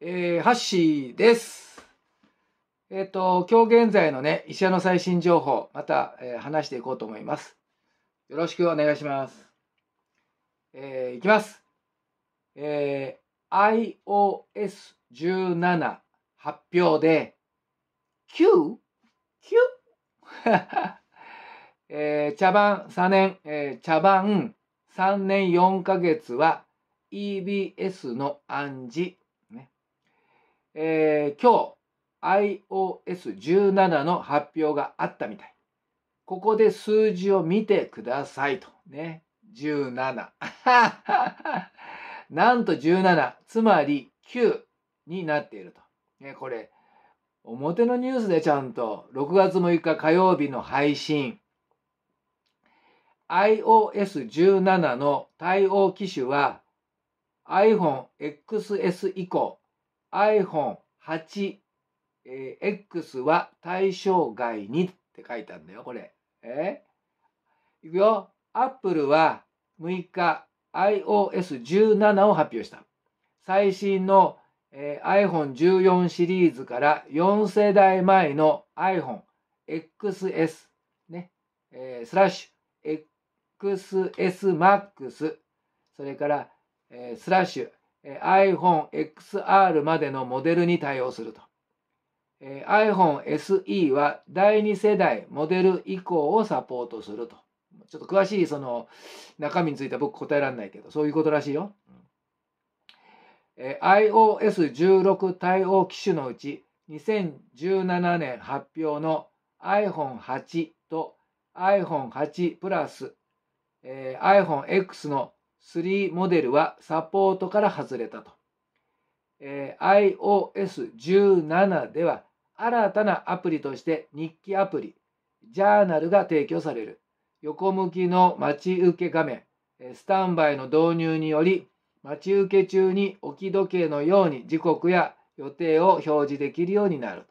えー、ハッシーです。えっ、ー、と、今日現在のね、医者の最新情報、また、えー、話していこうと思います。よろしくお願いします。えー、いきます。えー、iOS17 発表で、9?9? えー、茶番3年、えー、茶番3年4ヶ月は EBS の暗示えー、今日 iOS17 の発表があったみたい。ここで数字を見てくださいと。ね。17。なんと17。つまり9になっていると。ね、これ、表のニュースでちゃんと、6月6日火曜日の配信。iOS17 の対応機種は iPhone XS 以降、iPhone8X、は対象外にって書いてあるんだよ、これ。えー、いくよ。Apple は6日 iOS17 を発表した。最新の、えー、iPhone14 シリーズから4世代前の iPhoneXS、ねえー、スラッシュ XSMAX、それから、えー、スラッシュ iPhoneXR までのモデルに対応すると。iPhone SE は第2世代モデル以降をサポートすると。ちょっと詳しいその中身については僕答えられないけど、そういうことらしいよ。iOS16 対応機種のうち2017年発表の iPhone8 と iPhone8 プラス、え iPhoneX の3モデルはサポートから外れたと。えー、iOS17 では新たなアプリとして日記アプリ、ジャーナルが提供される。横向きの待ち受け画面、スタンバイの導入により、待ち受け中に置き時計のように時刻や予定を表示できるようになる。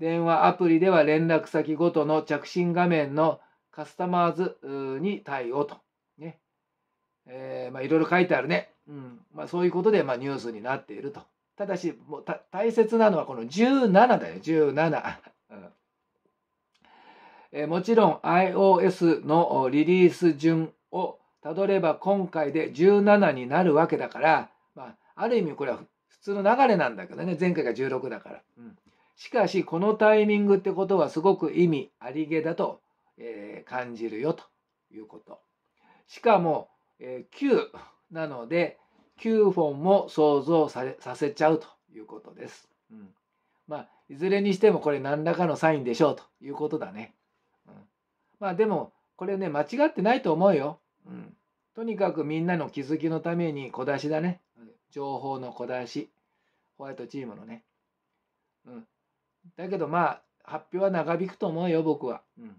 電話アプリでは連絡先ごとの着信画面のカスタマーズに対応と。えー、まあいろいろ書いてあるね。うんまあ、そういうことで、まあ、ニュースになっていると。ただし、もう大切なのはこの17だよ、17。うんえー、もちろん iOS のリリース順をたどれば今回で17になるわけだから、まあ、ある意味これは普通の流れなんだけどね、前回が16だから。うん、しかし、このタイミングってことはすごく意味ありげだと、えー、感じるよということ。しかも、え9なので9本も想像させちゃうということです。うん、まあいずれにしてもこれ何らかのサインでしょうということだね。うん、まあでもこれね間違ってないと思うよ。うん、とにかくみんなの気づきのために小出しだね。情報の小出し。ホワイトチームのね。うん、だけどまあ発表は長引くと思うよ僕は。うん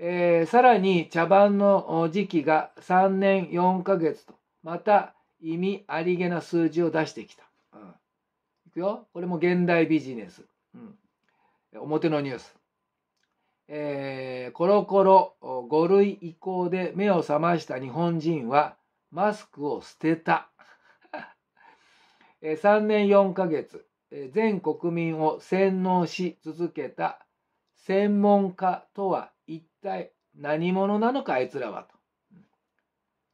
えー、さらに茶番の時期が3年4ヶ月と、また意味ありげな数字を出してきた。うん、いくよ。これも現代ビジネス。うん、表のニュース。えー、コロコロ5類移行で目を覚ました日本人はマスクを捨てた。3 年4ヶ月、全国民を洗脳し続けた専門家とは体何者なのかあいつらはと。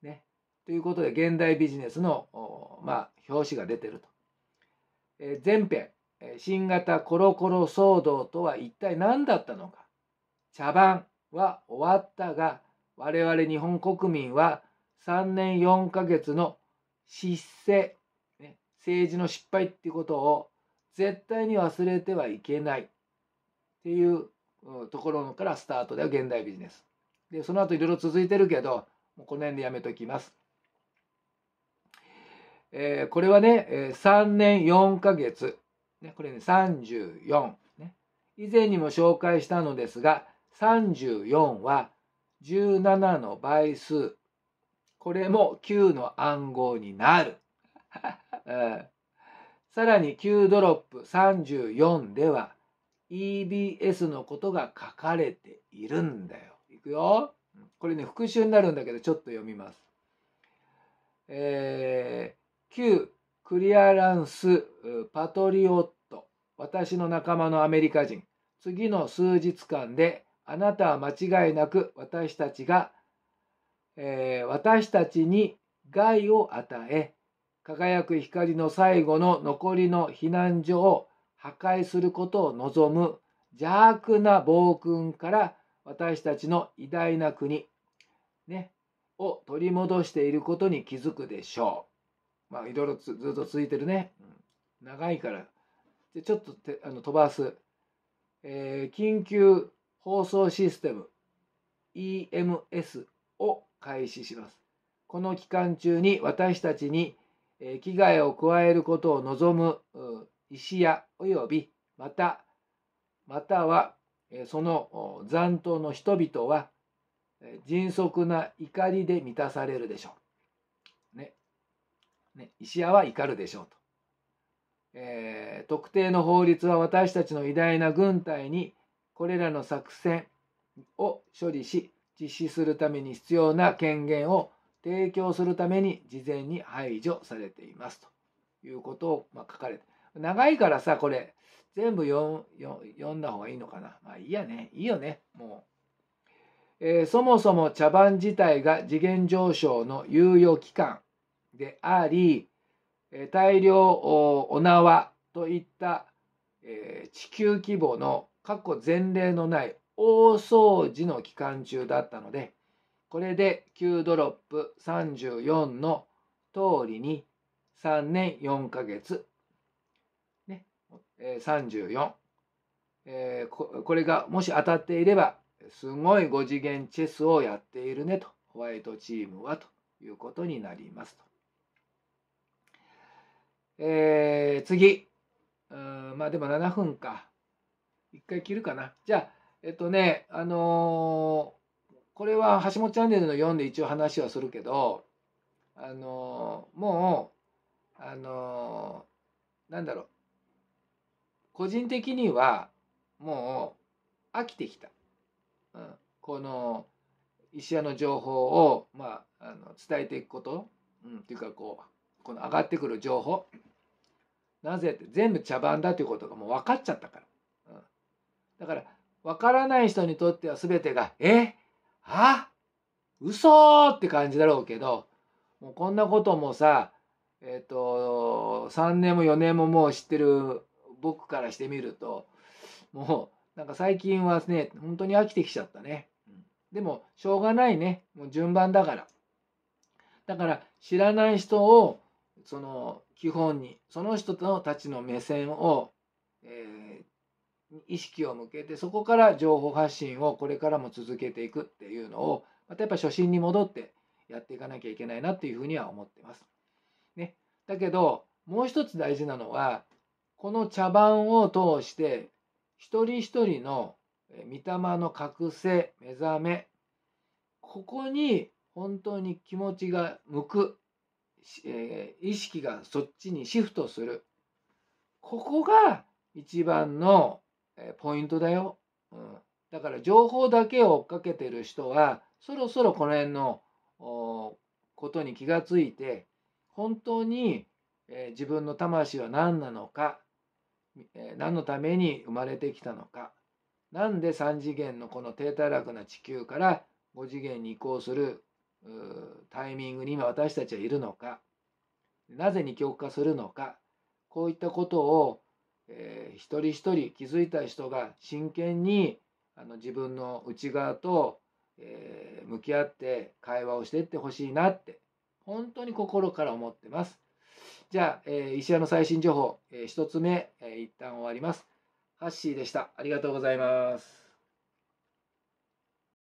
ね、ということで現代ビジネスの、まあ、表紙が出てると。えー、前編新型コロコロ騒動とは一体何だったのか茶番は終わったが我々日本国民は3年4ヶ月の失勢、ね、政治の失敗っていうことを絶対に忘れてはいけないっていうところからスタートでは現代ビジネス。で、その後いろいろ続いてるけど、もうこの辺でやめときます。えー、これはね、3年4ヶ月。ね、これね、34、ね。以前にも紹介したのですが、34は17の倍数。これも9の暗号になる。うん、さらに9ドロップ34では、EBS のことが書かれているんだよ。いくよ。これね、復習になるんだけど、ちょっと読みます。えー、旧クリアランス、パトリオット、私の仲間のアメリカ人。次の数日間で、あなたは間違いなく私たちが、えー、私たちに害を与え、輝く光の最後の残りの避難所を破壊することを望む邪悪な暴君から私たちの偉大な国、ね、を取り戻していることに気づくでしょう。まあ、いろいろずっと続いてるね。うん、長いから。でちょっとてあの飛ばす、えー、緊急放送システム EMS を開始します。この期間中に私たちに、えー、危害を加えることを望む、うん石屋及びまたまたはその残党の人々は迅速な怒りで満たされるでしょう。ね。ね石屋は怒るでしょうと、えー、特定の法律は私たちの偉大な軍隊にこれらの作戦を処理し実施するために必要な権限を提供するために事前に排除されていますということをま書かれて長いからさ、これ、全部読んだ方がいいのかな。まあいいやね。いいよね。もう。えー、そもそも茶番自体が次元上昇の猶予期間であり、えー、大量お縄といった、えー、地球規模の過去前例のない大掃除の期間中だったので、これで9ドロップ34の通りに3年4ヶ月え34、えこれがもし当たっていればすごい5次元チェスをやっているねとホワイトチームはということになりますと。えー、次うんまあでも7分か1回切るかなじゃあえっとねあのー、これは橋本チャンネルの4で一応話はするけどあのー、もうあのー、なんだろう個人的にはもう飽きてきた、うん、この石屋の情報を、まあ、あの伝えていくこと、うん、っていうかこうこの上がってくる情報なぜって全部茶番だということがもう分かっちゃったから、うん、だから分からない人にとっては全てが「えあ嘘って感じだろうけどもうこんなこともさえっ、ー、と3年も4年ももう知ってる僕からしてみるともうなんか最近はね本当に飽きてきちゃったね、うん、でもしょうがないねもう順番だからだから知らない人をその基本にその人たちの目線を、えー、意識を向けてそこから情報発信をこれからも続けていくっていうのをまたやっぱ初心に戻ってやっていかなきゃいけないなっていうふうには思ってます。ね、だけどもう一つ大事なのはこの茶番を通して一人一人の御霊の覚醒目覚めここに本当に気持ちが向く、えー、意識がそっちにシフトするここが一番のポイントだよ、うん、だから情報だけを追っかけてる人はそろそろこの辺のことに気がついて本当に、えー、自分の魂は何なのか何のために生まれてきたのか何で3次元のこの低体らな地球から5次元に移行するタイミングに今私たちはいるのかなぜ二極化するのかこういったことを、えー、一人一人気づいた人が真剣にあの自分の内側と、えー、向き合って会話をしていってほしいなって本当に心から思ってます。じゃあ、えー、石屋の最新情報、えー、1つ目、えー、一旦終わります。ハッシーでした。ありがとうございます。